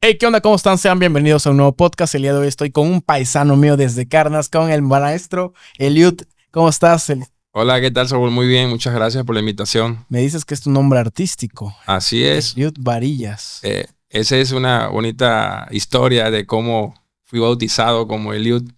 Hey, ¿qué onda? ¿Cómo están? Sean bienvenidos a un nuevo podcast. El día de hoy estoy con un paisano mío desde Carnas, con el maestro Eliud. ¿Cómo estás? Hola, ¿qué tal, Saúl? Muy bien, muchas gracias por la invitación. Me dices que es tu nombre artístico. Así es. Eliud Varillas. Eh, esa es una bonita historia de cómo fui bautizado como Eliud.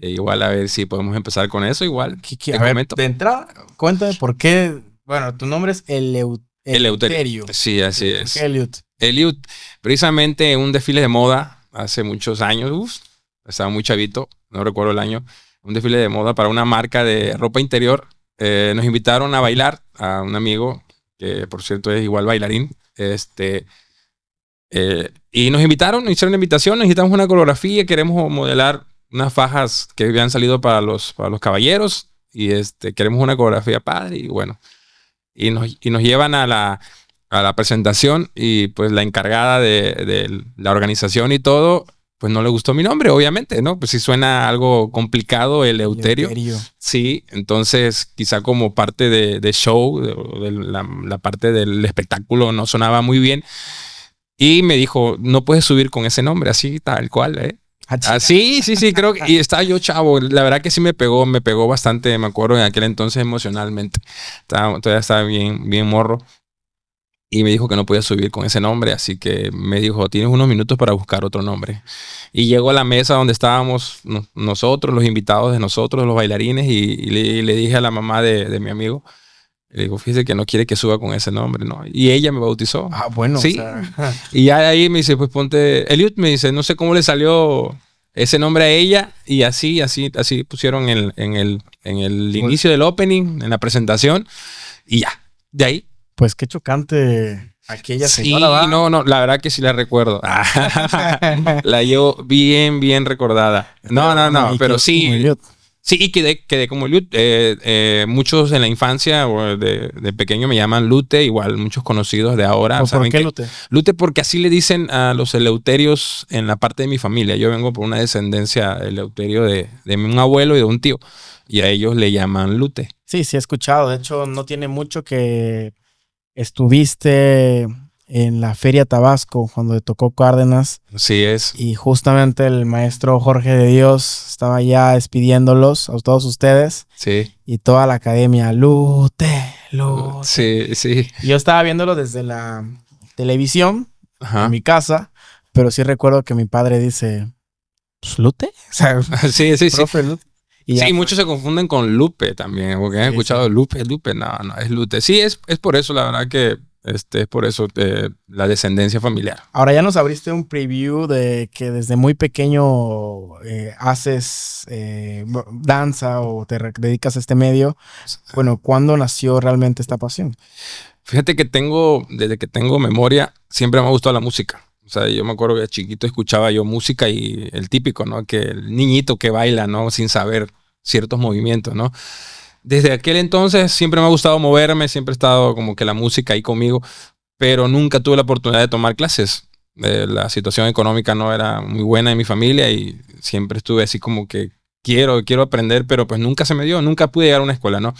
Eh, igual, a ver si podemos empezar con eso. Igual, ¿Qué, quieres? de entrada, cuéntame por qué. Bueno, tu nombre es Eleut Eleuterio. Sí, así es. Eliud? Eliot, precisamente en un desfile de moda hace muchos años, estaba muy chavito, no recuerdo el año, un desfile de moda para una marca de ropa interior. Eh, nos invitaron a bailar a un amigo, que por cierto es igual bailarín, este, eh, y nos invitaron, nos hicieron invitaciones invitación, necesitamos una coreografía, queremos modelar unas fajas que habían salido para los, los caballeros, y este, queremos una coreografía padre, y bueno, y nos, y nos llevan a la, a la presentación y pues la encargada de, la organización y todo, pues no le gustó mi nombre, obviamente, ¿no? Pues sí suena algo complicado el Euterio. Sí, entonces quizá como parte de, show, de, la, parte del espectáculo no sonaba muy bien. Y me dijo, no puedes subir con ese nombre, así tal cual, ¿eh? Así, ah, ah, sí, sí, creo que. Y estaba yo chavo. La verdad que sí me pegó, me pegó bastante, me acuerdo, en aquel entonces emocionalmente. todavía estaba bien, bien morro y me dijo que no podía subir con ese nombre, así que me dijo, tienes unos minutos para buscar otro nombre. Y llegó a la mesa donde estábamos nosotros, los invitados de nosotros, los bailarines, y, le, dije a la mamá de, mi amigo, le digo, fíjese que no quiere que suba con ese nombre, ¿no? Y ella me bautizó. Ah, bueno. Sí. y ya ahí me dice, pues ponte, Eliud me dice, no sé cómo le salió ese nombre a ella, y así, así, así pusieron en, en el, en el pues inicio del opening, en la presentación, y ya, de ahí pues qué chocante aquella señora. Sí, no, no, la verdad que sí la recuerdo. la llevo bien, bien recordada. No, no, no, pero sí. Sí, y quedé, quedé como Lute. Eh, eh, muchos en la infancia o de, pequeño me llaman Lute, igual muchos conocidos de ahora. ¿Por qué Lute? Lute porque así le dicen a los eleuterios en la parte de mi familia. Yo vengo por una descendencia eleuterio de, de un abuelo y de un tío. Y a ellos le llaman Lute. Sí, sí, he escuchado. De hecho, no tiene mucho que estuviste en la Feria Tabasco cuando te tocó Cárdenas. Sí, es. Y justamente el maestro Jorge de Dios estaba ya despidiéndolos a todos ustedes. Sí. Y toda la academia, lute, lute. Ah, sí, sí. yo estaba viéndolo desde la televisión, en mi casa, pero sí recuerdo que mi padre dice, pues, ¿Lute? sí, sí, sí. Profe, sí, muchos se confunden con Lupe también, porque han escuchado Lupe, Lupe, no, no, es Lupe. Sí, es, por eso, la verdad que este, es por eso eh, la descendencia familiar. Ahora ya nos abriste un preview de que desde muy pequeño eh, haces eh, danza o te dedicas a este medio. Bueno, ¿cuándo nació realmente esta pasión? Fíjate que tengo, desde que tengo memoria, siempre me ha gustado la música. O sea, yo me acuerdo que chiquito escuchaba yo música y el típico, ¿no? Que el niñito que baila, ¿no? Sin saber ciertos movimientos, ¿no? Desde aquel entonces siempre me ha gustado moverme, siempre he estado como que la música ahí conmigo, pero nunca tuve la oportunidad de tomar clases. Eh, la situación económica no era muy buena en mi familia y siempre estuve así como que quiero, quiero aprender, pero pues nunca se me dio, nunca pude llegar a una escuela, ¿no?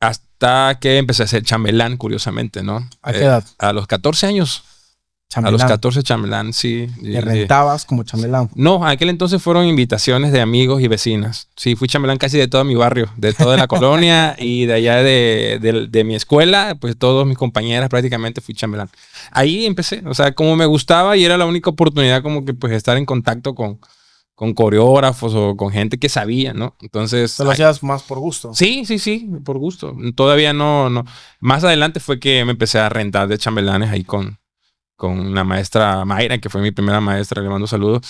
Hasta que empecé a ser chamelán, curiosamente, ¿no? ¿A qué edad? Eh, a los 14 años. A los 14 chamelán, sí. rentabas como chamelán? No, aquel entonces fueron invitaciones de amigos y vecinas. Sí, fui chamelán casi de todo mi barrio, de toda la colonia y de allá de, mi escuela, pues todos mis compañeras prácticamente fui chamelán. Ahí empecé, o sea, como me gustaba y era la única oportunidad como que pues estar en contacto con, con coreógrafos o con gente que sabía, ¿no? Entonces... ¿Te lo hacías más por gusto? Sí, sí, sí, por gusto. Todavía no, no. Más adelante fue que me empecé a rentar de chamelanes ahí con con la maestra Mayra, que fue mi primera maestra, le mando saludos.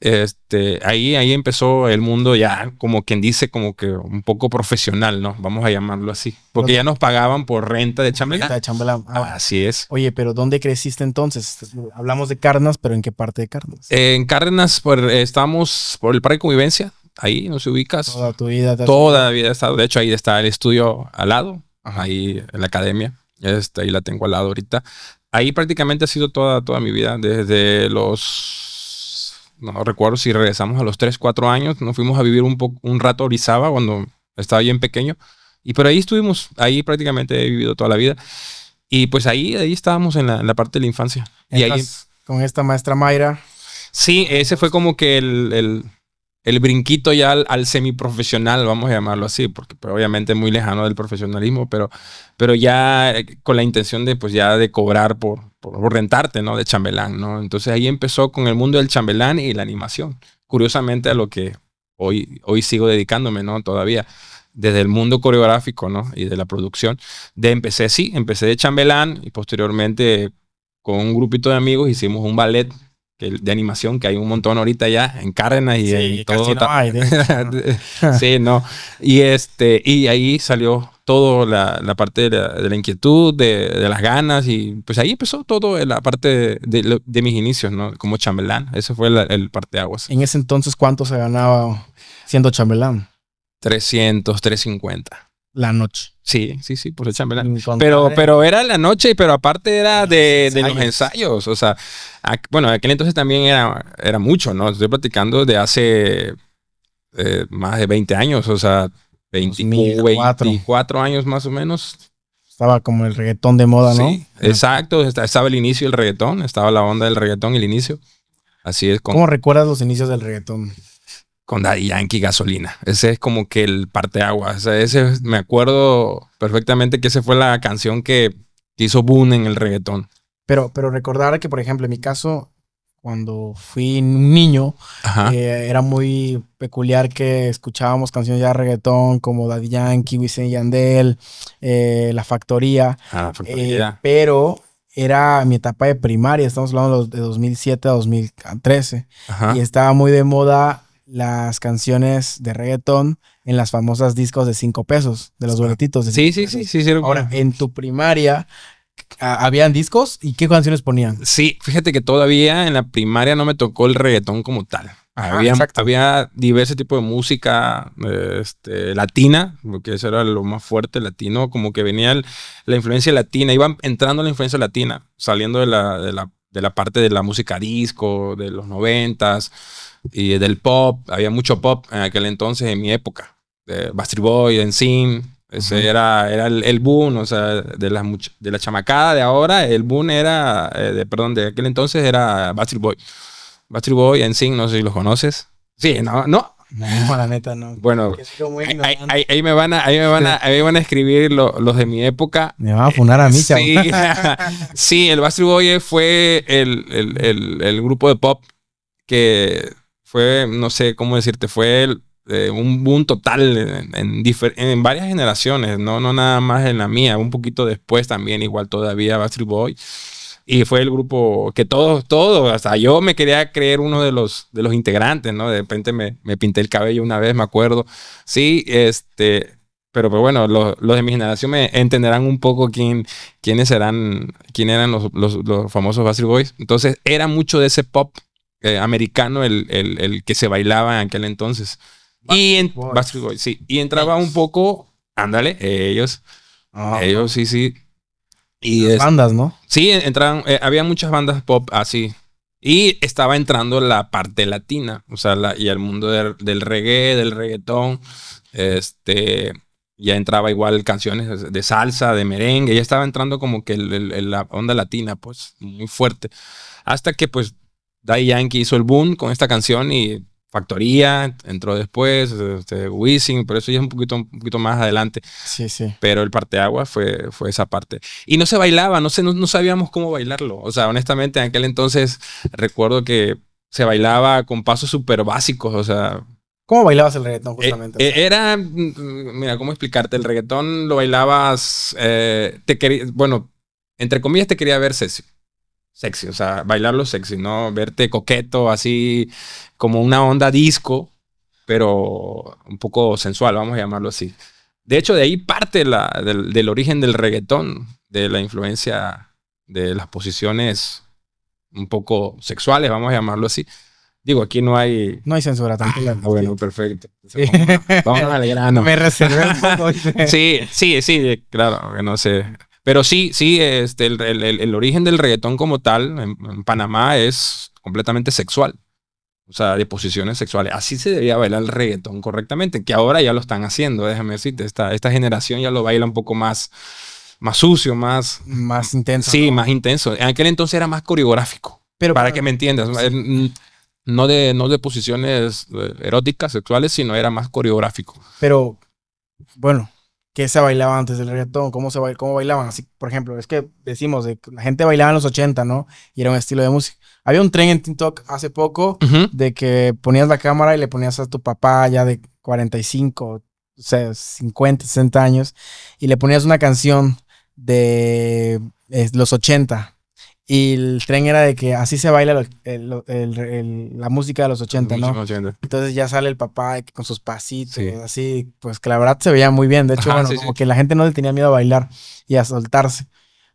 Este, ahí, ahí empezó el mundo ya, como quien dice, como que un poco profesional, ¿no? Vamos a llamarlo así. Porque ya nos pagaban por renta de chambelán. Renta de chambelán. Ah. así es. Oye, pero ¿dónde creciste entonces? Hablamos de Cárdenas, pero ¿en qué parte de Cárdenas? en Cárdenas por, estamos por el Parque Convivencia. Ahí ¿no nos ubicas. Toda tu vida. Toda la vida he estado. De hecho, ahí está el estudio al lado. Ahí en la academia. Este, ahí la tengo al lado ahorita ahí prácticamente ha sido toda, toda mi vida, desde los no recuerdo si regresamos a los 3, 4 años, nos fuimos a vivir un, poco, un rato a Orizaba cuando estaba bien pequeño, y por ahí estuvimos, ahí prácticamente he vivido toda la vida, y pues ahí, ahí estábamos en la, parte de la infancia. y ahí, con esta maestra Mayra. Sí, ese fue como que el el brinquito ya al, al, semiprofesional, vamos a llamarlo así, porque pero pues, obviamente muy lejano del profesionalismo, pero, pero ya eh, con la intención de, pues ya de cobrar por, por, rentarte, ¿no? De chambelán, ¿no? Entonces ahí empezó con el mundo del chambelán y la animación, curiosamente a lo que hoy, hoy sigo dedicándome, ¿no? Todavía desde el mundo coreográfico, ¿no? Y de la producción. De empecé, sí, empecé de chambelán y posteriormente con un grupito de amigos hicimos un ballet de, animación, que hay un montón ahorita ya en Cárdenas y todo. No sí, no. Y, este, y ahí salió toda la, parte de la, inquietud, de, las ganas, y pues ahí empezó todo la parte de, mis inicios, ¿no? Como chambelán, eso fue el parte de aguas. En ese entonces, ¿cuánto se ganaba siendo chambelán? 300, 350 la noche. Sí, sí, sí, por Pero, pero era la noche, pero aparte era de, los ensayos. O sea, bueno, aquel entonces también era, era mucho, ¿no? Estoy platicando de hace eh, más de 20 años, o sea, 24 años más o menos. Estaba como el reggaetón de moda, ¿no? Sí, exacto. Estaba el inicio del reggaetón, estaba la onda del reggaetón, el inicio. Así es. Como... ¿Cómo recuerdas los inicios del reggaetón? con Daddy Yankee Gasolina. Ese es como que el parteaguas. O sea, ese me acuerdo perfectamente que esa fue la canción que hizo boom en el reggaetón. Pero, pero recordar que, por ejemplo, en mi caso, cuando fui niño, eh, era muy peculiar que escuchábamos canciones ya de reggaetón como Daddy Yankee, Wisin Yandel, eh, La Factoría. Ah, eh, pero era mi etapa de primaria, estamos hablando de 2007 a 2013. Y estaba muy de moda las canciones de reggaetón en las famosas discos de cinco pesos, de los boletitos. sí, sí, sí, sí, Ahora, en tu primaria, ¿habían discos y qué canciones ponían? Sí, fíjate que todavía en la primaria no me tocó el reggaetón como tal. Ah, había, había diversos tipos de música este, latina, porque eso era lo más fuerte, latino, como que venía la influencia latina, iban entrando la influencia latina, saliendo de la de la parte de la música disco, de los noventas, y del pop. Había mucho pop en aquel entonces, en mi época. De Bastard Boy, Ensign, ese era, era el, boom, o sea, de la, de la chamacada de ahora, el boom era, eh, de, perdón, de aquel entonces era Bastard Boy. Bastard Boy, Ensign, no sé si los conoces. Sí, no, no, no, la neta, no. Bueno, ahí, me van a, ahí a, escribir los de mi época. Me van a funar a mí, sí, sí, el Bastard Boy fue el, grupo de pop que fue, no sé cómo decirte, fue eh, un boom total en, varias generaciones, no, no nada más en la mía, un poquito después también, igual todavía Bastard Boy. Y fue el grupo que todos, todos, hasta yo me quería creer uno de los, de los integrantes, ¿no? De repente me, pinté el cabello una vez, me acuerdo. Sí, este, pero, pues, bueno, los, de mi generación me entenderán un poco quién, quiénes eran quién eran los, famosos Bastard Boys. Entonces, era mucho de ese pop eh, americano el, que se bailaba en aquel entonces. y, Boys. sí. y entraba un poco, ándale, ellos, ah. ellos sí, sí, y bandas, ¿no? Sí, entran... Eh, había muchas bandas pop así. Y estaba entrando la parte latina, o sea, y el mundo del reggae, del reggaetón, este, ya entraba igual canciones de salsa, de merengue, ya estaba entrando como que la onda latina, pues, muy fuerte. Hasta que, pues, Daddy Yankee hizo el boom con esta canción y Factoría entró después, este, pero eso ya es un poquito, un poquito más adelante. Sí, sí. Pero el parte fue, fue esa parte. Y no se bailaba, no, se, no, sabíamos cómo bailarlo. O sea, honestamente, en aquel entonces recuerdo que se bailaba con pasos súper básicos, o sea... ¿Cómo bailabas el reggaetón eh, justamente? Eh, era, mm, mira, ¿cómo explicarte? El reggaetón lo bailabas, eh, bueno, entre comillas te quería ver sexy sexy, o sea, bailarlo sexy, no verte coqueto, así como una onda disco, pero un poco sensual, vamos a llamarlo así. De hecho, de ahí parte la, del, origen del reggaetón, de la influencia de las posiciones un poco sexuales, vamos a llamarlo así. Digo, aquí no hay... No hay censura tampoco. Ah, bueno, perfecto. Vamos, a alegrarnos. Me reservé un sí, sí, sí, claro, que no sé. Pero sí, sí, este, el, origen del reggaetón como tal en, Panamá es completamente sexual. O sea, de posiciones sexuales. Así se debía bailar el reggaetón correctamente, que ahora ya lo están haciendo, déjame decirte. Esta, generación ya lo baila un poco más, más sucio, más... Más intenso. Sí, más intenso. En aquel entonces era más coreográfico. Pero, para que me entiendas. no de, no de posiciones eh, eróticas, sexuales, sino era más coreográfico. Pero, bueno, qué se bailaba antes del reggaetón, cómo, se cómo bailaban. Así, por ejemplo, es que decimos, de, la gente bailaba en los 80, ¿no? Y era un estilo de música. Había un tren en TikTok hace poco de que ponías la cámara y le ponías a tu papá ya de 45, o sea, 50, 60 años, y le ponías una canción de los 80 y el tren era de que así se baila la música de los 80, ¿no? Entonces ya sale el papá con sus pasitos, así, pues que la verdad se veía muy bien. De hecho, bueno, como que la gente no le tenía miedo a bailar y a soltarse.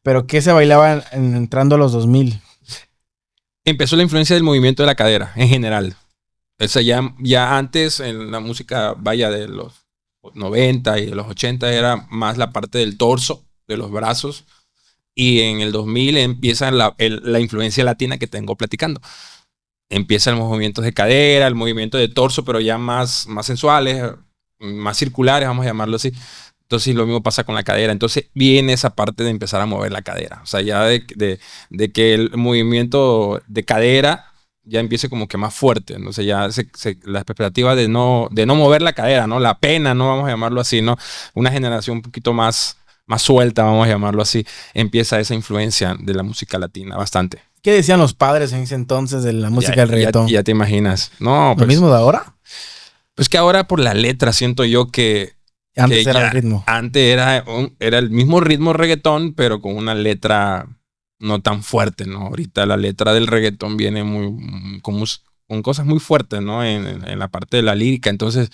Pero ¿qué se bailaba entrando a los 2000? Empezó la influencia del movimiento de la cadera, en general. O sea, ya, ya antes en la música, vaya, de los 90 y de los 80 era más la parte del torso, de los brazos y en el 2000 empieza la, la influencia latina que tengo platicando. Empieza el movimiento de cadera, el movimiento de torso, pero ya más, más sensuales, más circulares, vamos a llamarlo así. Entonces lo mismo pasa con la cadera. Entonces viene esa parte de empezar a mover la cadera. O sea, ya de, de, que el movimiento de cadera ya empiece como que más fuerte. Entonces ya la expectativa de no, de no mover la cadera, ¿no? La pena, ¿no? Vamos a llamarlo así, ¿no? Una generación un poquito más, más suelta, vamos a llamarlo así, empieza esa influencia de la música latina bastante. ¿Qué decían los padres en ese entonces de la música del reggaetón? Ya, te imaginas. No, ¿Lo pues mismo de ahora? Pues que ahora por la letra siento yo que... Antes era el ritmo. Antes era, era el mismo ritmo reggaetón, pero con una letra no tan fuerte, ¿no? Ahorita la letra del reggaetón viene muy, con, con cosas muy fuertes, ¿no? En, en la parte de la lírica. Entonces,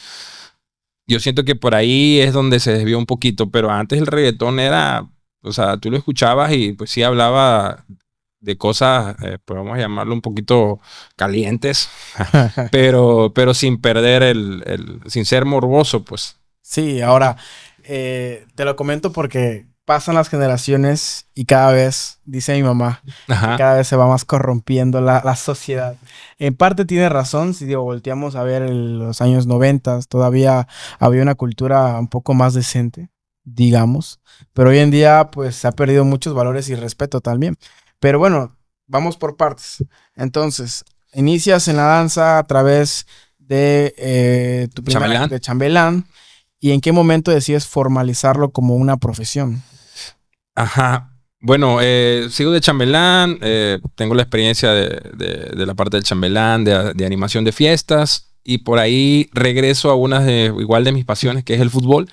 yo siento que por ahí es donde se desvió un poquito, pero antes el reggaetón era, o sea, tú lo escuchabas y pues sí hablaba de cosas, eh, podemos llamarlo un poquito calientes, pero, pero sin perder el, el, sin ser morboso, pues. Sí, ahora, eh, te lo comento porque pasan las generaciones y cada vez, dice mi mamá, cada vez se va más corrompiendo la, sociedad. En parte tiene razón, si digo, volteamos a ver los años 90, todavía había una cultura un poco más decente, digamos, pero hoy en día pues se ha perdido muchos valores y respeto también. Pero bueno, vamos por partes. Entonces, inicias en la danza a través de eh, tu primer de chambelán ¿Y en qué momento decides formalizarlo como una profesión? Ajá. Bueno, eh, sigo de chambelán, eh, tengo la experiencia de, la parte del chambelán, de, animación de fiestas, y por ahí regreso a una de, igual de mis pasiones, que es el fútbol,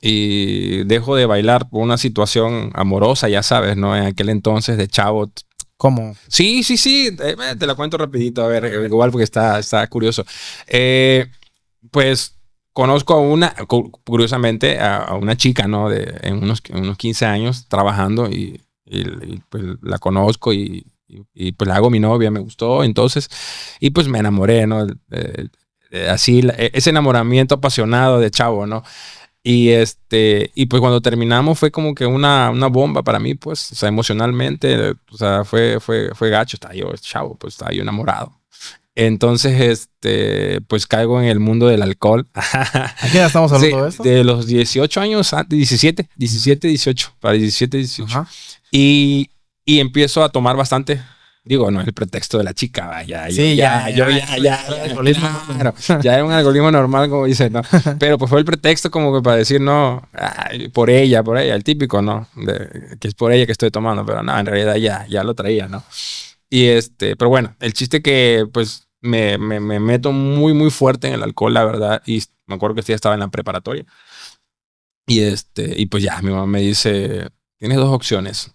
y dejo de bailar por una situación amorosa, ya sabes, ¿no? En aquel entonces de chavos... ¿Cómo? Sí, sí, sí, eh, te la cuento rapidito, a ver, igual porque está curioso. pues conozco a una, curiosamente, a, una chica, ¿no? De, en, unos, unos 15 años trabajando y, pues la conozco y, pues la hago mi novia, me gustó, entonces, y pues me enamoré, ¿no? así, e, ese enamoramiento apasionado de chavo, ¿no? Y este, y pues cuando terminamos fue como que una, una bomba para mí, pues, o sea, emocionalmente, o sea, fue, fue, fue gacho, estaba yo chavo, pues estaba yo enamorado. Entonces, este, pues caigo en el mundo del alcohol. ¿A qué estamos hablando de eso? De los 18 años, 17, 17, 18, para 17, 18. Y, y empiezo a tomar bastante. Digo, no es el pretexto de la chica, vaya. Sí, ya, ya, yo, ya, ya, ya, pues. ya era un algoritmo normal, como dicen, ¿no? Pero pues fue el pretexto como que para decir, no, por ella, por ella, el típico, ¿no? que es por ella que estoy tomando, pero no, en realidad ya, ya lo traía, ¿no? Y este, pero bueno, el chiste que pues me, me, meto muy, muy fuerte en el alcohol, la verdad. Y me acuerdo que sí estaba en la preparatoria. Y este, y pues ya, mi mamá me dice, tienes dos opciones.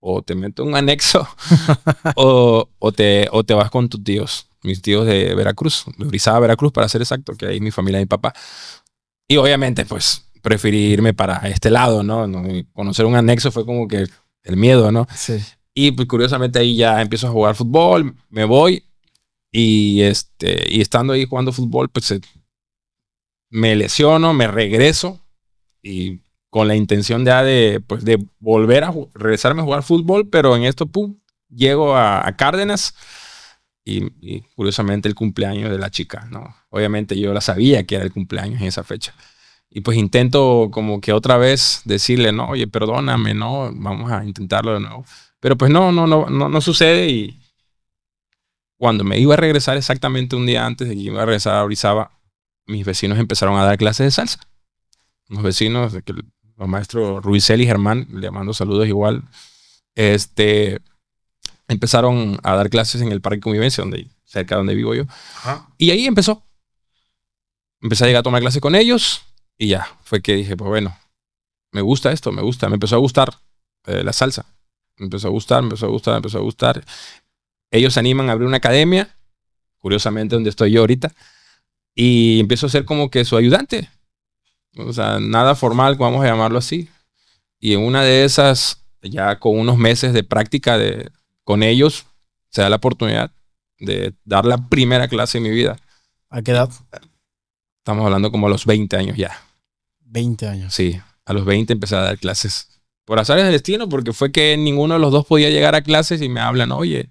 O te meto un anexo o, o, te, o te vas con tus tíos, mis tíos de Veracruz, de Orizaba, Veracruz, para ser exacto, que ahí mi familia y mi papá. Y obviamente, pues, preferirme para este lado, ¿no? Conocer un anexo fue como que el miedo, ¿no? Sí. Y pues curiosamente ahí ya empiezo a jugar fútbol, me voy y, este, y estando ahí jugando fútbol, pues me lesiono, me regreso y con la intención ya de, pues, de volver a regresarme a jugar fútbol, pero en esto, pum, llego a, Cárdenas y, curiosamente el cumpleaños de la chica, ¿no? Obviamente yo la sabía que era el cumpleaños en esa fecha. Y pues intento como que otra vez decirle, no, oye, perdóname, no, vamos a intentarlo de nuevo pero pues no, no, no, no, no sucede y cuando me iba a regresar exactamente un día antes de que iba a regresar a Orizaba, mis vecinos empezaron a dar clases de salsa. Los vecinos, los maestros Ruizel y Germán, le mando saludos igual, este, empezaron a dar clases en el Parque Convivencia, donde, cerca donde vivo yo. Y ahí empezó. Empecé a llegar a tomar clases con ellos y ya, fue que dije, pues bueno, me gusta esto, me gusta, me empezó a gustar eh, la salsa empezó a gustar, me empezó a gustar, empezó a gustar. Ellos animan a abrir una academia, curiosamente donde estoy yo ahorita, y empiezo a ser como que su ayudante. O sea, nada formal, vamos a llamarlo así. Y en una de esas, ya con unos meses de práctica de, con ellos, se da la oportunidad de dar la primera clase en mi vida. ¿A qué edad? Estamos hablando como a los 20 años ya. 20 años. Sí, a los 20 empecé a dar clases por es del destino, porque fue que ninguno de los dos podía llegar a clases y me hablan, oye,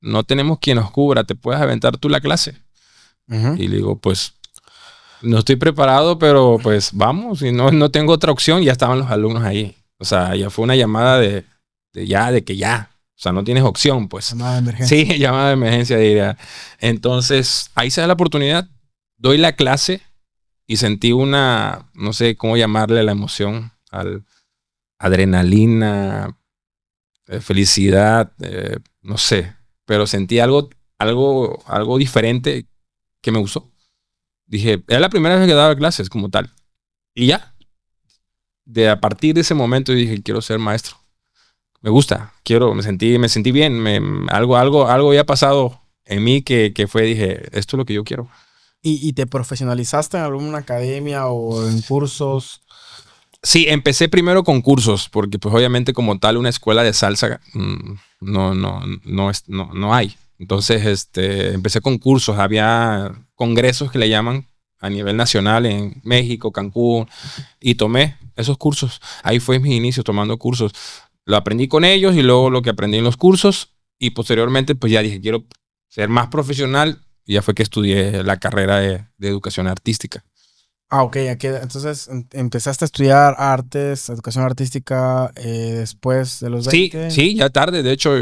no tenemos quien nos cubra, te puedes aventar tú la clase. Y le digo, pues no estoy preparado, pero pues vamos, y no, no tengo otra opción, ya estaban los alumnos ahí. O sea, ya fue una llamada de, de ya, de que ya. O sea, no tienes opción, pues. Llamada de emergencia. Sí, llamada de emergencia, diría. Entonces, ahí se da la oportunidad. Doy la clase y sentí una, no sé cómo llamarle la emoción al, adrenalina, eh, felicidad, eh, no sé, pero sentí algo, algo, algo diferente que me gustó. Dije, era la primera vez que daba clases como tal. Y ya, de a partir de ese momento dije, quiero ser maestro. Me gusta, quiero, me sentí, me sentí bien, algo, algo, algo había pasado en mí que, que fue, dije, esto es lo que yo quiero. ¿Y, ¿Y, te profesionalizaste en alguna academia o en cursos? Sí, empecé primero con cursos, porque pues obviamente como tal una escuela de salsa no, no, no, no, no hay. Entonces este, empecé con cursos, había congresos que le llaman a nivel nacional en México, Cancún, y tomé esos cursos. Ahí fue mi inicio tomando cursos. Lo aprendí con ellos y luego lo que aprendí en los cursos y posteriormente pues ya dije, quiero ser más profesional, y ya fue que estudié la carrera de educación artística. Ah, ok, entonces em, empezaste a estudiar artes, educación artística eh, después de los 20. Sí, sí, ya tarde. De hecho,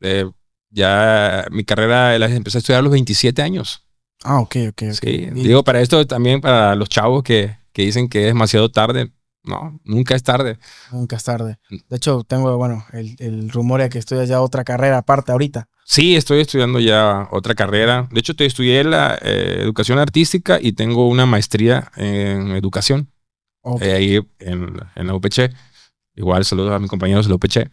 eh, ya mi carrera la empecé a estudiar a los 27 años. Ah, ok, ok. okay. Sí, digo, para esto también, para los chavos que, dicen que es demasiado tarde, no, nunca es tarde. Nunca es tarde. De hecho, tengo, bueno, el, rumor de que estoy ya otra carrera aparte ahorita. Sí, estoy estudiando ya otra carrera. De hecho, estoy estudié la eh, educación artística y tengo una maestría en educación. Eh, ahí en, la UPC. Igual saludos a mis compañeros de la UPC.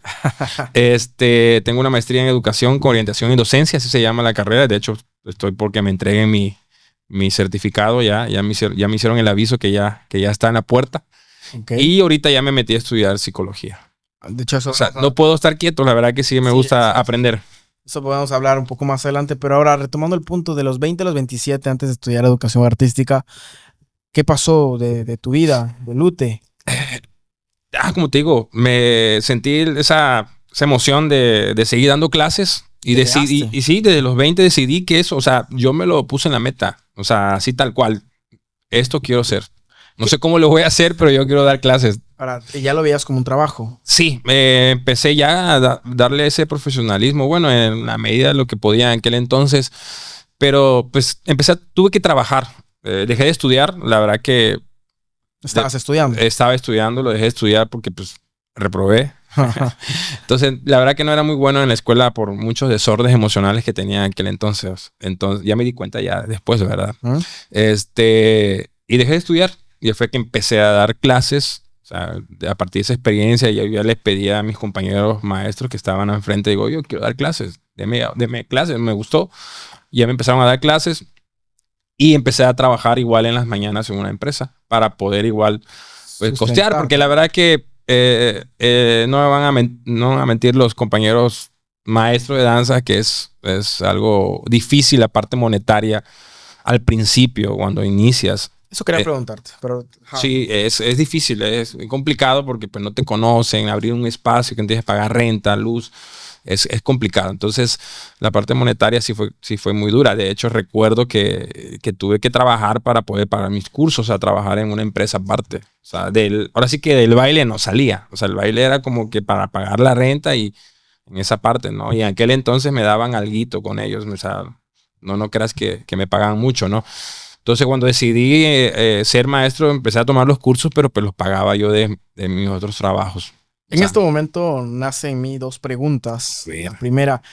este, tengo una maestría en educación con orientación en docencia, así se llama la carrera. De hecho, estoy porque me entreguen mi, certificado ya, ya me, ya me hicieron el aviso que ya, que ya está en la puerta. Y ahorita ya me metí a estudiar psicología. De hecho, no puedo estar quieto, la verdad que sí me gusta aprender. Eso podemos hablar un poco más adelante, pero ahora retomando el punto de los 20 a los 27 antes de estudiar educación artística, ¿qué pasó de, tu vida, de Lute? Ah, como te digo, me sentí esa, emoción de, seguir dando clases y decidí, y, sí, desde los 20 decidí que eso, o sea, yo me lo puse en la meta, o sea, así tal cual, esto quiero ser. No sé cómo lo voy a hacer, pero yo quiero dar clases. Para, ya lo veías como un trabajo. Sí, empecé ya a darle ese profesionalismo, bueno, en la medida de lo que podía en aquel entonces, pero pues empecé, tuve que trabajar, eh, dejé de estudiar, la verdad que... Estabas estudiando. Estaba estudiando, lo dejé de estudiar porque pues reprobé. entonces, la verdad que no era muy bueno en la escuela por muchos desórdenes emocionales que tenía en aquel entonces. Entonces, ya me di cuenta ya después, ¿verdad? Este, y dejé de estudiar y fue que empecé a dar clases a partir de esa experiencia yo ya les pedía a mis compañeros maestros que estaban enfrente, digo, yo quiero dar clases, déme deme clases, me gustó. Ya me empezaron a dar clases y empecé a trabajar igual en las mañanas en una empresa para poder igual pues, costear, porque la verdad que eh, eh, no, me van a no a mentir los compañeros maestros de danza, que es, es algo difícil la parte monetaria al principio, cuando inicias eso quería eh, preguntarte. Sí, es, es, difícil, es complicado porque pues, no te conocen, abrir un espacio que tienes que pagar renta, luz, es, es, complicado. Entonces, la parte monetaria sí fue, sí fue muy dura. De hecho, recuerdo que, que tuve que trabajar para poder pagar mis cursos, o a sea, trabajar en una empresa aparte. O sea, del, ahora sí que del baile no salía. O sea, el baile era como que para pagar la renta y en esa parte, ¿no? Y en aquel entonces me daban alguito con ellos, o sea, no, no creas que, que me pagaban mucho, ¿no? Entonces cuando decidí eh, eh, ser maestro, empecé a tomar los cursos, pero pues los pagaba yo de, mis otros trabajos. En este momento nacen en mí dos preguntas. La primera,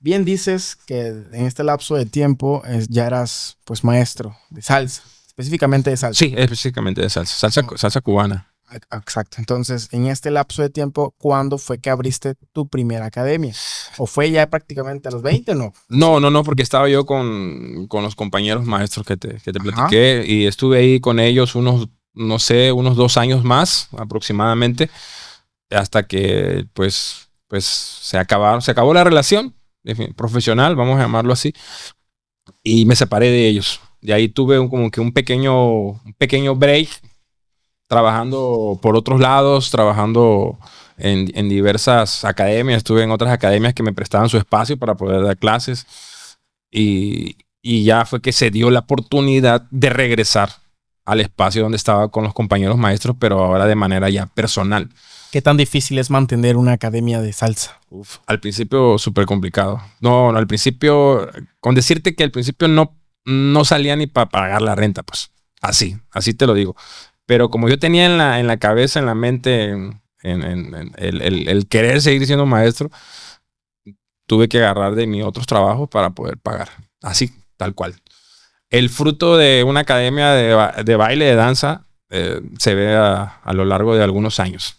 bien dices que en este lapso de tiempo es, ya eras pues maestro de salsa, específicamente de salsa. Sí, específicamente de salsa, salsa, oh. salsa cubana. Exacto. Entonces, en este lapso de tiempo, ¿cuándo fue que abriste tu primera academia? ¿O fue ya prácticamente a los 20 o no? No, no, no, porque estaba yo con, los compañeros maestros que te, que te platiqué y estuve ahí con ellos unos, no sé, unos dos años más aproximadamente, hasta que pues, pues se, acabaron, se acabó la relación profesional, vamos a llamarlo así, y me separé de ellos. De ahí tuve como que un pequeño, un pequeño break trabajando por otros lados, trabajando en, diversas academias, estuve en otras academias que me prestaban su espacio para poder dar clases y, ya fue que se dio la oportunidad de regresar al espacio donde estaba con los compañeros maestros, pero ahora de manera ya personal. ¿Qué tan difícil es mantener una academia de salsa? al principio súper complicado. No, no, al principio, con decirte que al principio no, no salía ni para pagar la renta, pues así, así te lo digo. Pero como yo tenía en la, en la cabeza, en la mente, el, el, querer seguir siendo maestro, tuve que agarrar de mí otros trabajos para poder pagar. Así, tal cual. El fruto de una academia de, de baile, de danza, eh, se ve a, lo largo de algunos años.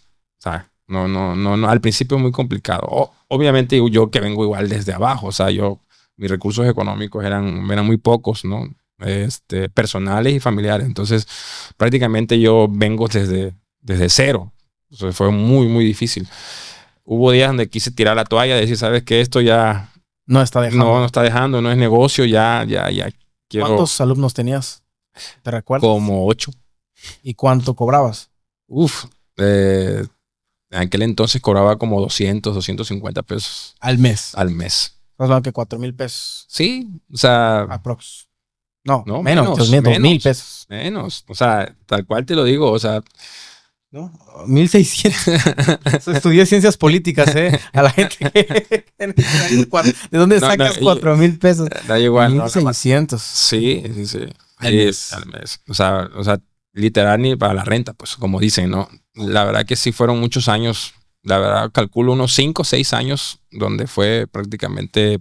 No, no, no, no, al principio es muy complicado. obviamente yo que vengo igual desde abajo, o sea, yo, mis recursos económicos eran, eran muy pocos, ¿no? este, personales y familiares. Entonces, prácticamente yo vengo desde, desde cero. fue muy, muy difícil. Hubo días donde quise tirar la toalla, decir, sabes que esto ya... No está dejando. No, no está dejando, no es negocio, ya, ya, ya. ¿Cuántos alumnos tenías? ¿Te recuerdas? Como ocho. ¿Y cuánto cobrabas? Uf, eh, en aquel entonces cobraba como 200, 250 pesos. Al mes. Al mes. o menos que 4 mil pesos. Sí, o sea. Aprox. No, no menos, dos pesos. Menos, o sea, tal cual te lo digo, o sea... ¿No? 1600. Estudié ciencias políticas, ¿eh? A la gente ¿De dónde sacas cuatro mil pesos? Da igual. 1600. sí, sí, sí. Al mes. O sea, o sea, literal ni para la renta, pues como dicen, ¿no? La verdad que sí fueron muchos años, la verdad calculo unos cinco, o seis años donde fue prácticamente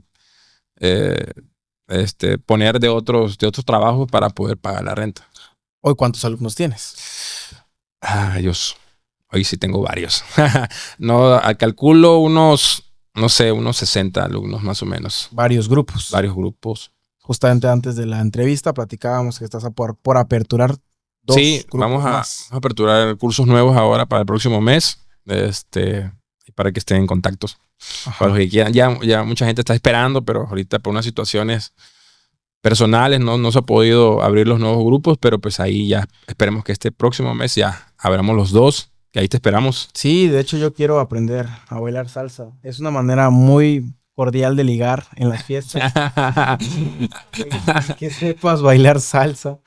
eh, este, poner de otros, de otros trabajos para poder pagar la renta. ¿Hoy cuántos alumnos tienes? Ay, ah, Dios. Hoy sí tengo varios. no, calculo unos, no sé, unos 60 alumnos más o menos. Varios grupos. Varios grupos. Justamente antes de la entrevista platicábamos que estás por, por aperturar dos sí, vamos a, a aperturar cursos nuevos ahora para el próximo mes. Este, para que estén en contactos. Para los que quieran. Ya, ya mucha gente está esperando, pero ahorita por unas situaciones personales no, no se ha podido abrir los nuevos grupos, pero pues ahí ya esperemos que este próximo mes ya abramos los dos, que ahí te esperamos. Sí, de hecho yo quiero aprender a bailar salsa. Es una manera muy cordial de ligar en las fiestas. que, sepas bailar salsa.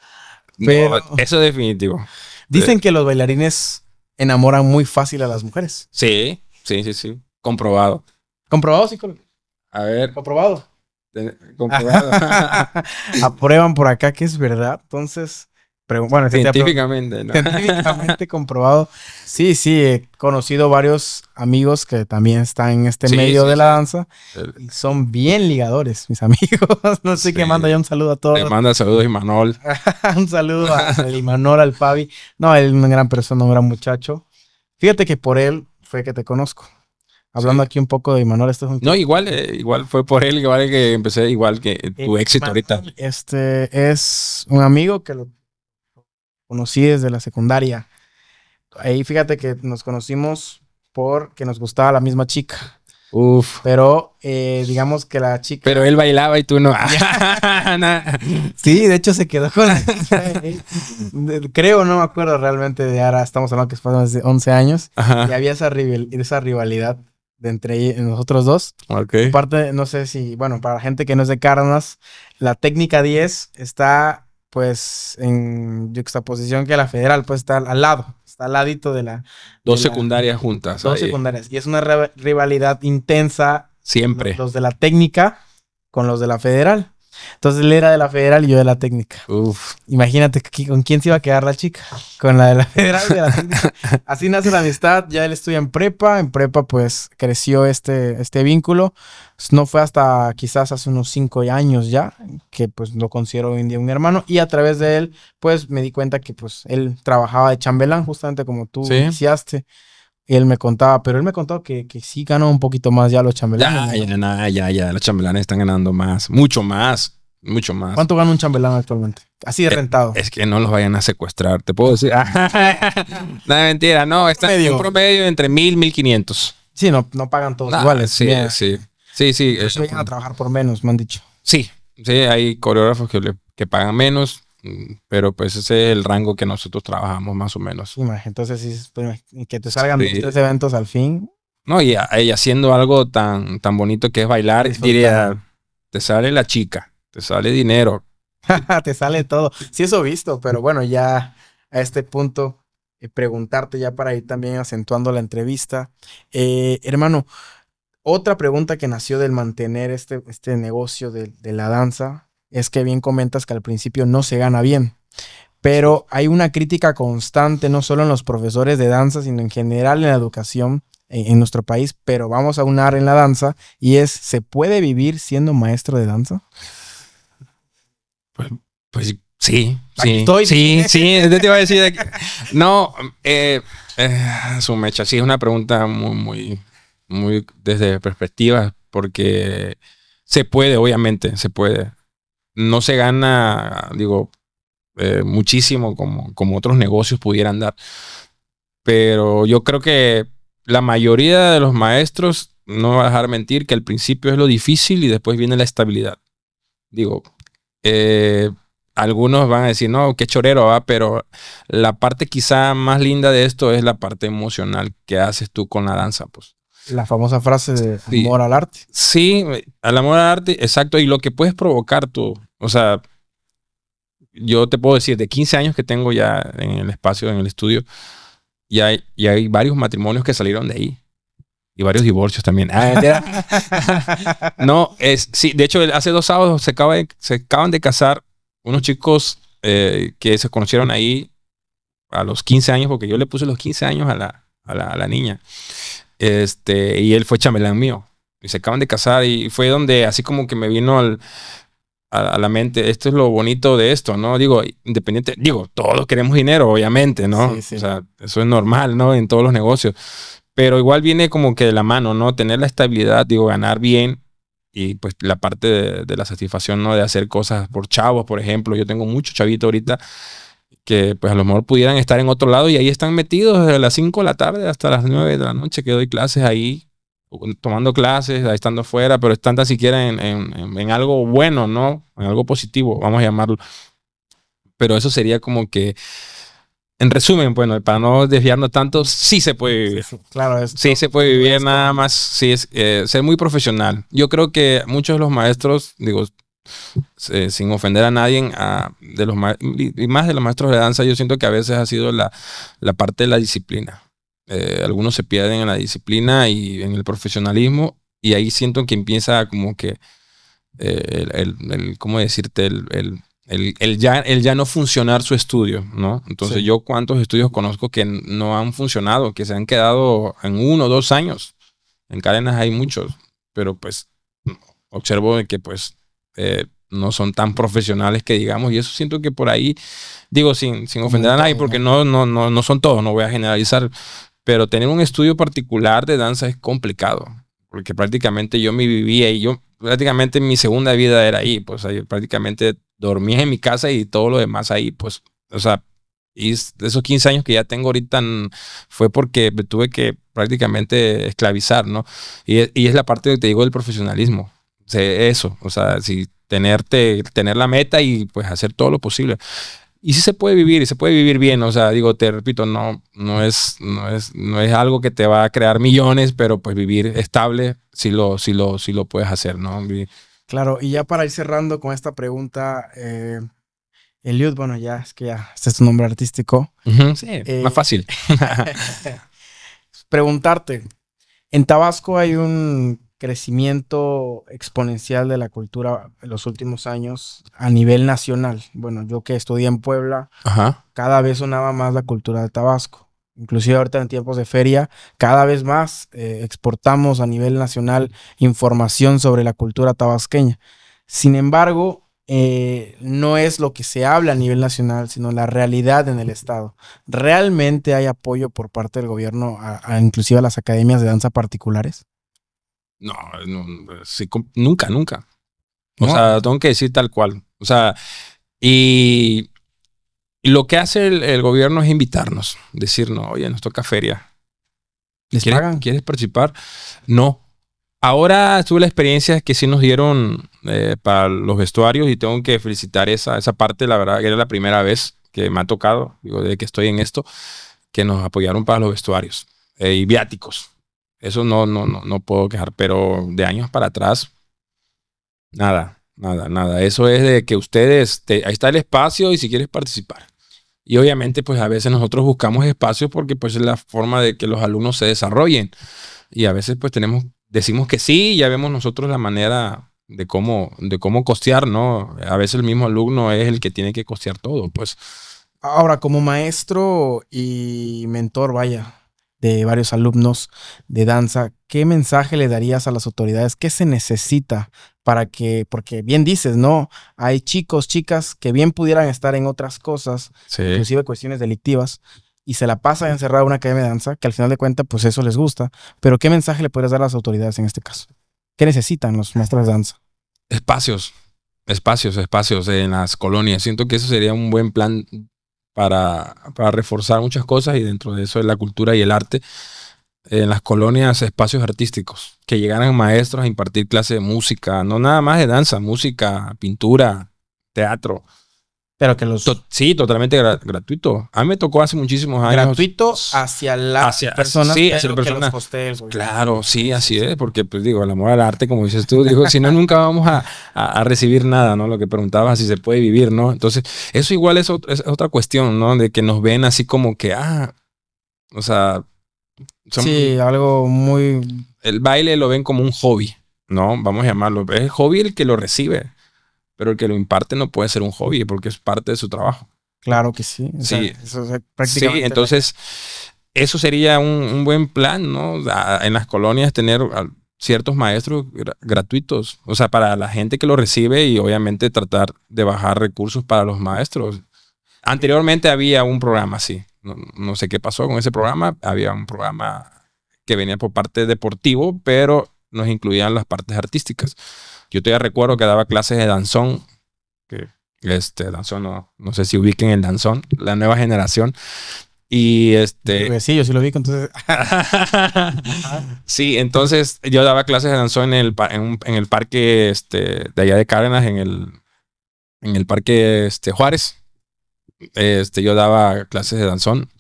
eso es definitivo. Dicen que los bailarines enamoran muy fácil a las mujeres. Sí, Sí, sí, sí. Comprobado. ¿Comprobado, psicólogo? A ver. ¿Comprobado? comprobado. Aprueban por acá que es verdad. Entonces, bueno, Científicamente, científicamente comprobado. Sí, sí, he conocido varios amigos que también están en este medio de la danza y son bien ligadores, mis amigos. No sé qué manda ya un saludo a todos. Le manda saludos Imanol. un saludo a- Imanol, al Fabi. No, él es una gran persona, un gran muchacho. Fíjate que por él fue que te conozco. Hablando aquí un poco de Manuel, este es No, igual, eh, igual fue por él, igual que empecé, igual que tu eh, éxito ahorita. Este es un amigo que lo conocí desde la secundaria. Ahí fíjate que nos conocimos porque nos gustaba la misma chica. Uf. Pero eh, digamos que la chica. Pero él bailaba y tú no. sí, de hecho se quedó con. Creo, no me acuerdo realmente de ahora. Estamos hablando que es hace 11 años. Y había esa, rival esa rivalidad de entre nosotros dos. Ok. Aparte, no sé si. Bueno, para la gente que no es de carnas, la técnica 10 está pues en juxtaposición que la federal, pues está al lado al ladito de la... Dos secundarias juntas. Dos secundarias. Y es una rivalidad intensa. Siempre. Los de la técnica con los de la federal. Entonces él era de la federal y yo de la técnica. Uf. Imagínate con quién se iba a quedar la chica. Con la de la federal y de la técnica. Así nace la amistad. Ya él estudia en prepa. En prepa, pues creció este, este vínculo. No fue hasta quizás hace unos cinco años ya que pues lo considero hoy en día un hermano. Y a través de él, pues me di cuenta que pues él trabajaba de chambelán, justamente como tú ¿Sí? iniciaste él me contaba, pero él me contó que, que sí ganó un poquito más ya los chambelanes. Ya, ya, ya, ya, los chambelanes están ganando más, mucho más, mucho más. ¿Cuánto gana un chambelán actualmente? Así de eh, rentado. Es, que no los vayan a secuestrar, te puedo decir. no, mentira, no, está en promedio entre mil, mil quinientos. Sí, no, no pagan todos iguales. Sí, sí, sí, sí, sí. Vayan a trabajar por menos, me han dicho. Sí, sí, hay coreógrafos que, que pagan menos, Mm, pero pues ese es el rango que nosotros trabajamos más o menos. Entonces, pues, que te salgan los tres eventos al fin. No, ah, y, haciendo algo tan, tan bonito que es bailar, diría, te sale la chica, te sale dinero. te sale todo. Sí, eso visto, pero bueno, ya a este punto, eh, preguntarte ya para ir también acentuando la entrevista. Eh, hermano, otra pregunta que nació del mantener este, este negocio de la danza es que bien comentas que al principio no se gana bien, pero hay una crítica constante, no solo en los profesores de danza, sino en general en la educación eh, en, nuestro país, pero vamos a unar en la danza, y es, ¿se puede vivir siendo maestro de danza? Pues, pues sí, sí, sí, sí, te iba a decir, no, eh, eh, su mecha, sí, es una pregunta muy, muy, muy desde perspectiva, porque se puede, obviamente, se puede no se gana, digo, eh, muchísimo como, como otros negocios pudieran dar. Pero yo creo que la mayoría de los maestros, no va a dejar mentir, que al principio es lo difícil y después viene la estabilidad. Digo, eh, algunos van a decir, no, qué chorero va, ah", pero la parte quizá más linda de esto es la parte emocional que haces tú con la danza, pues. La famosa frase de amor al arte. Sí, al amor al arte, exacto. Y lo que puedes provocar tú, o sea, yo te puedo decir, de 15 años que tengo ya en el espacio, en el estudio, y hay, varios matrimonios que salieron de ahí. Y varios divorcios también. Ah, no, es, sí, de hecho, hace dos sábados se, acaban de casar unos chicos eh, que se conocieron ahí a los 15 años, porque yo le puse los 15 años a la, niña. Este, y él fue chamelán mío. Y se acaban de casar y fue donde así como que me vino al a, la mente. Esto es lo bonito de esto, ¿no? Digo, independiente, digo, todos queremos dinero, obviamente, ¿no? O sea, eso es normal, ¿no? En todos los negocios. Pero igual viene como que de la mano, ¿no? Tener la estabilidad, digo, ganar bien y pues la parte de, la satisfacción, ¿no? De hacer cosas por chavos, por ejemplo. Yo tengo muchos chavitos ahorita que pues a lo mejor pudieran estar en otro lado y ahí están metidos desde las 5 de la tarde hasta las 9 de la noche que doy clases ahí tomando clases, estando fuera, pero estando siquiera en, en, en, algo bueno, ¿no? En algo positivo, vamos a llamarlo. Pero eso sería como que, en resumen, bueno, para no desviarnos tanto, sí se puede vivir. claro, sí se puede vivir nada más, sí es eh, ser muy profesional. Yo creo que muchos de los maestros, digo, eh, sin ofender a nadie, a, de los y más de los maestros de danza, yo siento que a veces ha sido la, la parte de la disciplina eh, algunos se pierden en la disciplina y en el profesionalismo y ahí siento que empieza como que eh, el, el, ¿cómo decirte? El, el, ya, el ya no funcionar su estudio, ¿no? Entonces yo cuántos estudios conozco que no han funcionado, que se han quedado en uno o dos años. En cadenas hay muchos, pero pues observo que pues eh, no son tan profesionales que digamos, y eso siento que por ahí, digo, sin, sin ofender a nadie, porque no, no, no, no son todos, no voy a generalizar, pero tener un estudio particular de danza es complicado, porque prácticamente yo me vivía y yo prácticamente mi segunda vida era ahí, pues ahí prácticamente dormía en mi casa y todo lo demás ahí, pues, o sea, esos 15 años que ya tengo ahorita fue porque me tuve que prácticamente esclavizar, ¿no? Y, es la parte que te digo del profesionalismo, o eso, o sea, si tenerte, tener la meta y pues hacer todo lo posible y sí se puede vivir y se puede vivir bien. O sea, digo, te repito, no, no, es, no, es, no es algo que te va a crear millones, pero pues vivir estable sí lo, lo, lo puedes hacer, ¿no? Claro, y ya para ir cerrando con esta pregunta, eh, Eliud, bueno, ya es que ya este es tu nombre artístico. sí, eh, más fácil. preguntarte, en Tabasco hay un crecimiento exponencial de la cultura en los últimos años a nivel nacional. Bueno, yo que estudié en Puebla, cada vez sonaba más la cultura de Tabasco. Inclusive ahorita en tiempos de feria, cada vez más eh, exportamos a nivel nacional información sobre la cultura tabasqueña. Sin embargo, eh, no es lo que se habla a nivel nacional, sino la realidad en el Estado. Realmente hay apoyo por parte del gobierno, a, inclusive a las academias de danza particulares. No, no nunca, nunca. O sea, tengo que decir tal cual. O sea, y, lo que hace el, gobierno es invitarnos, Decir no, oye, nos toca feria. ¿Quieres, ¿Quieres participar? No. Ahora tuve la experiencia que sí nos dieron eh, para los vestuarios y tengo que felicitar esa, esa parte, la verdad, que era la primera vez que me ha tocado, digo, desde que estoy en esto, que nos apoyaron para los vestuarios eh, y viáticos. Eso no, no, no, no puedo quejar, pero de años para atrás, nada, nada, nada. Eso es de que ustedes, ahí está el espacio y si quieres participar. Y obviamente, pues a veces nosotros buscamos espacios porque pues es la forma de que los alumnos se desarrollen. Y a veces pues tenemos, decimos que sí, ya vemos nosotros la manera de cómo, de cómo costear, ¿no? A veces el mismo alumno es el que tiene que costear todo, pues. Ahora, como maestro y mentor, vaya, de varios alumnos de danza, ¿qué mensaje le darías a las autoridades? ¿Qué se necesita para que, porque bien dices, ¿no? Hay chicos, chicas que bien pudieran estar en otras cosas, inclusive cuestiones delictivas, y se la pasan encerrada en una academia de danza, que al final de cuentas, pues eso les gusta, pero ¿qué mensaje le podrías dar a las autoridades en este caso? ¿Qué necesitan los maestros de danza? Espacios, espacios, espacios en las colonias. Siento que eso sería un buen plan para, para reforzar muchas cosas y dentro de eso es la cultura y el arte en las colonias espacios artísticos, que llegaran maestros a impartir clases de música, no nada más de danza, música, pintura, teatro, pero que los. sí, totalmente gratuito. A mí me tocó hace muchísimos años. Gratuito hacia las hacia, personas. hacia las personas. claro, sí, así es. Porque, pues digo, el amor al arte, como dices tú, digo, si no, nunca vamos a, a, recibir nada, ¿no? Lo que preguntabas, si se puede vivir, ¿no? Entonces, eso igual es, es otra cuestión, ¿no? De que nos ven así como que, ah, o sea. sí, algo muy. El baile lo ven como un hobby, ¿no? Vamos a llamarlo. Es el hobby el que lo recibe pero el que lo imparte no puede ser un hobby porque es parte de su trabajo. Claro que sí. sí, sí entonces eso sería un, buen plan, ¿no? en las colonias tener ciertos maestros gratuitos, o sea, para la gente que lo recibe y obviamente tratar de bajar recursos para los maestros. Anteriormente había un programa así, no, no sé qué pasó con ese programa, había un programa que venía por parte deportivo, pero nos incluían las partes artísticas. Yo todavía recuerdo que daba clases de danzón, que este, danzón, no, no sé si ubiquen el danzón, la nueva generación. Y este. Sí, pues yo sí lo vi, entonces. sí, entonces yo daba clases de danzón en el, el parque este, de allá de Cárdenas, en el, en el parque este, Juárez. Este, yo daba clases de danzón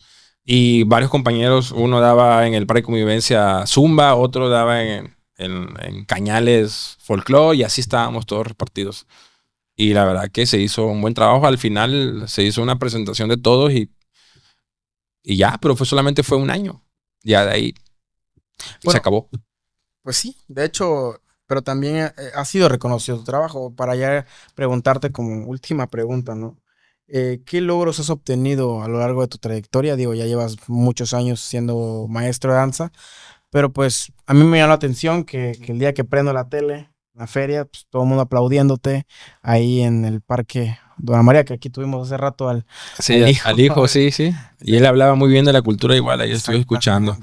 y varios compañeros, uno daba en el parque convivencia zumba, otro daba en, en, cañales, folklore y así estábamos todos repartidos. Y la verdad que se hizo un buen trabajo. Al final se hizo una presentación de todos y, y ya, pero fue solamente fue un año. Ya de ahí se acabó. Pues sí, de hecho, pero también eh, ha sido reconocido tu trabajo. Para ya preguntarte como última pregunta, ¿no? Eh, ¿Qué logros has obtenido a lo largo de tu trayectoria? Digo, ya llevas muchos años siendo maestro de danza, pero pues a mí me llamó la atención que, el día que prendo la tele, la feria, pues todo el mundo aplaudiéndote ahí en el parque Dona María, que aquí tuvimos hace rato al, sí, al, hijo. sí, sí. Y él hablaba muy bien de la cultura igual, ahí estoy escuchando.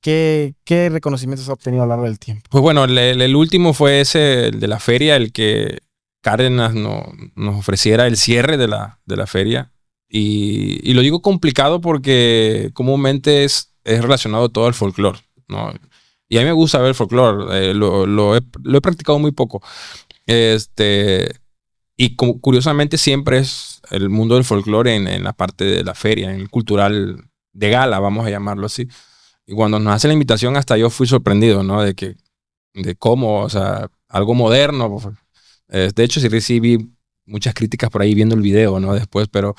¿qué, reconocimientos ha obtenido a lo largo del tiempo? Pues bueno, el, último fue ese, el de la feria, el que Cárdenas nos ofreciera el cierre de la, feria. Y, lo digo complicado porque comúnmente es, es relacionado todo al folclore. ¿no? Y a mí me gusta ver folclore, eh, lo, lo, he, practicado muy poco. Este, y curiosamente siempre es el mundo del folclore en, en, la parte de la feria, en el cultural de gala, vamos a llamarlo así. Y cuando nos hace la invitación, hasta yo fui sorprendido, ¿no? De que, de cómo, o sea, algo moderno. Pues, de hecho, sí recibí muchas críticas por ahí viendo el video, ¿no? Después, pero,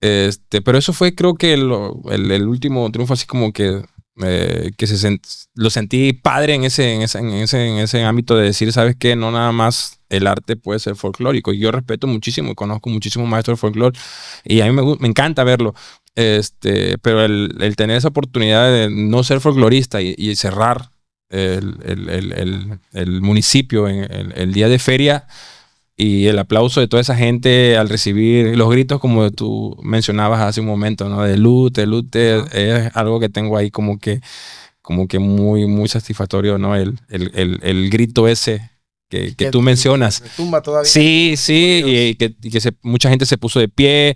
este, pero eso fue creo que el, el último triunfo así como que eh, que se lo sentí padre en ese, en, ese, ámbito de decir, ¿sabes que No nada más el arte puede ser folclórico. y Yo respeto muchísimo y conozco muchísimos maestros de folclore y a mí me, encanta verlo. Este, pero el, tener esa oportunidad de no ser folclorista y, cerrar el, el municipio en el día de feria, y el aplauso de toda esa gente al recibir los gritos como tú mencionabas hace un momento, ¿no? De lute, lute, es algo que tengo ahí como que, como que muy, muy satisfactorio, ¿no? El, el, el, grito ese que, que tú mencionas. Tumba todavía. Sí, sí, y, que, que mucha gente se puso de pie.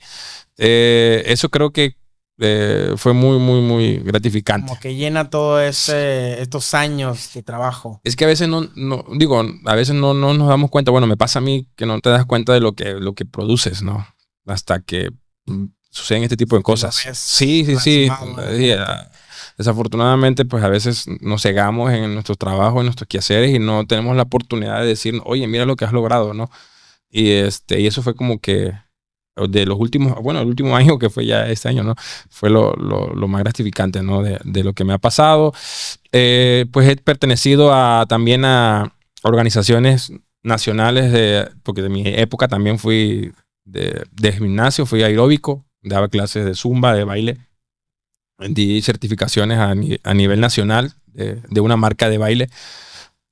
Eh, eso creo que eh, fue muy, muy, muy gratificante. Como que llena todos estos años de trabajo. Es que a veces no, digo, a veces no, no, nos damos cuenta, bueno, me pasa a mí que no te das cuenta de lo que, lo que produces, ¿no? Hasta que mm, suceden este tipo de cosas. Sí, sí, sí. sí. Ah, desafortunadamente, pues a veces nos cegamos en nuestro trabajo, en nuestros quehaceres y no tenemos la oportunidad de decir, oye, mira lo que has logrado, ¿no? Y, este, y eso fue como que de los últimos, bueno, el último año que fue ya este año, ¿no? Fue lo, más gratificante, ¿no? De, lo que me ha pasado. Eh, pues he pertenecido a, también a organizaciones nacionales, de, porque de mi época también fui de, de gimnasio, fui aeróbico, daba clases de zumba, de baile, di certificaciones a, nivel nacional de, una marca de baile,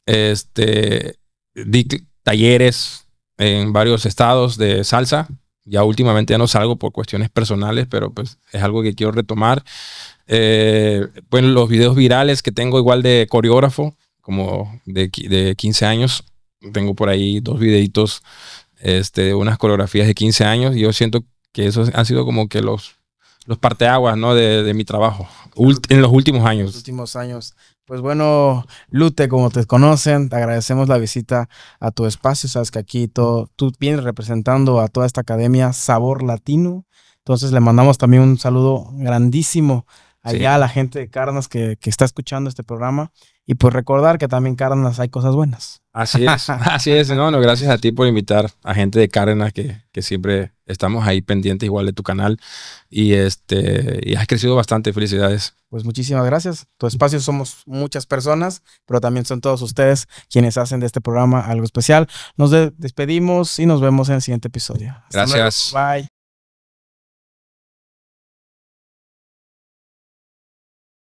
este, di talleres en varios estados de salsa, ya últimamente ya no salgo por cuestiones personales, pero pues es algo que quiero retomar. Eh, bueno, pues, los videos virales que tengo igual de coreógrafo, como de, de 15 años, tengo por ahí dos videitos, este, unas coreografías de 15 años, y yo siento que esos han sido como que los, los parteaguas, ¿no? De, mi trabajo, en los últimos años. Los últimos años. Pues bueno, Lute, como te conocen, te agradecemos la visita a tu espacio. Sabes que aquí todo, tú vienes representando a toda esta academia Sabor Latino. Entonces le mandamos también un saludo grandísimo allá a la gente de Carnas que, que, está escuchando este programa y pues recordar que también Cárdenas hay cosas buenas. Así es, así es. No, no, gracias a ti por invitar a gente de Cárdenas que, que siempre estamos ahí pendientes igual de tu canal y este y has crecido bastante. Felicidades. Pues muchísimas gracias. Tu espacio somos muchas personas, pero también son todos ustedes quienes hacen de este programa algo especial. Nos despedimos y nos vemos en el siguiente episodio. gracias. Bye.